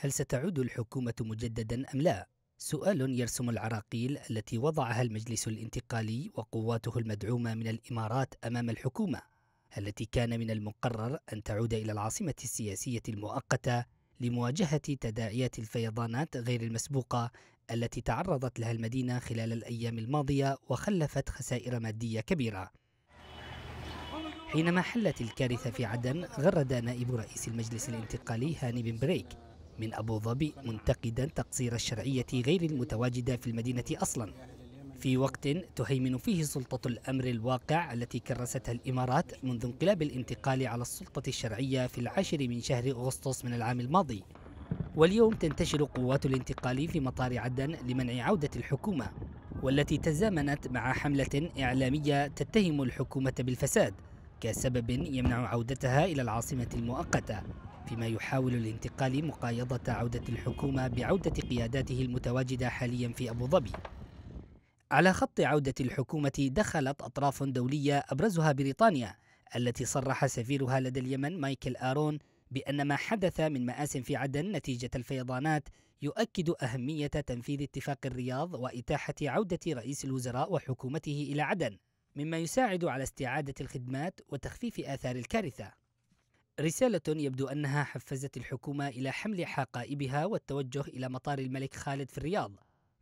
هل ستعود الحكومة مجددا أم لا؟ سؤال يرسم العراقيل التي وضعها المجلس الانتقالي وقواته المدعومة من الإمارات أمام الحكومة التي كان من المقرر أن تعود إلى العاصمة السياسية المؤقتة لمواجهة تداعيات الفيضانات غير المسبوقة التي تعرضت لها المدينة خلال الأيام الماضية وخلفت خسائر مادية كبيرة حينما حلت الكارثة في عدن غرد نائب رئيس المجلس الانتقالي هاني بن بريك من أبو ظبي منتقدا تقصير الشرعية غير المتواجدة في المدينة أصلا في وقت تهيمن فيه سلطة الأمر الواقع التي كرستها الإمارات منذ انقلاب الانتقال على السلطة الشرعية في العاشر من شهر أغسطس من العام الماضي واليوم تنتشر قوات الانتقال في مطار عدن لمنع عودة الحكومة والتي تزامنت مع حملة إعلامية تتهم الحكومة بالفساد كسبب يمنع عودتها إلى العاصمة المؤقتة فيما يحاول الانتقال مقايضة عودة الحكومة بعودة قياداته المتواجدة حاليا في أبو ظبي على خط عودة الحكومة دخلت أطراف دولية أبرزها بريطانيا التي صرح سفيرها لدى اليمن مايكل آرون بأن ما حدث من مآس في عدن نتيجة الفيضانات يؤكد أهمية تنفيذ اتفاق الرياض وإتاحة عودة رئيس الوزراء وحكومته إلى عدن مما يساعد على استعادة الخدمات وتخفيف آثار الكارثة رسالة يبدو أنها حفزت الحكومة إلى حمل حقائبها والتوجه إلى مطار الملك خالد في الرياض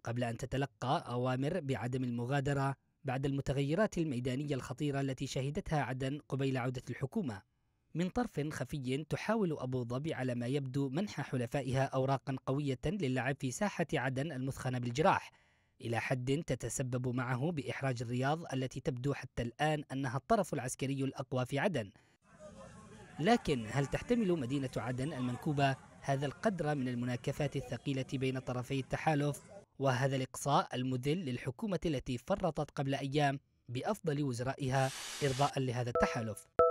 قبل أن تتلقى أوامر بعدم المغادرة بعد المتغيرات الميدانية الخطيرة التي شهدتها عدن قبيل عودة الحكومة من طرف خفي تحاول أبو ظبي على ما يبدو منح حلفائها أوراقا قوية للعب في ساحة عدن المثخنة بالجراح إلى حد تتسبب معه بإحراج الرياض التي تبدو حتى الآن أنها الطرف العسكري الأقوى في عدن لكن هل تحتمل مدينة عدن المنكوبة هذا القدر من المناكفات الثقيلة بين طرفي التحالف وهذا الإقصاء المذل للحكومة التي فرطت قبل أيام بأفضل وزرائها إرضاء لهذا التحالف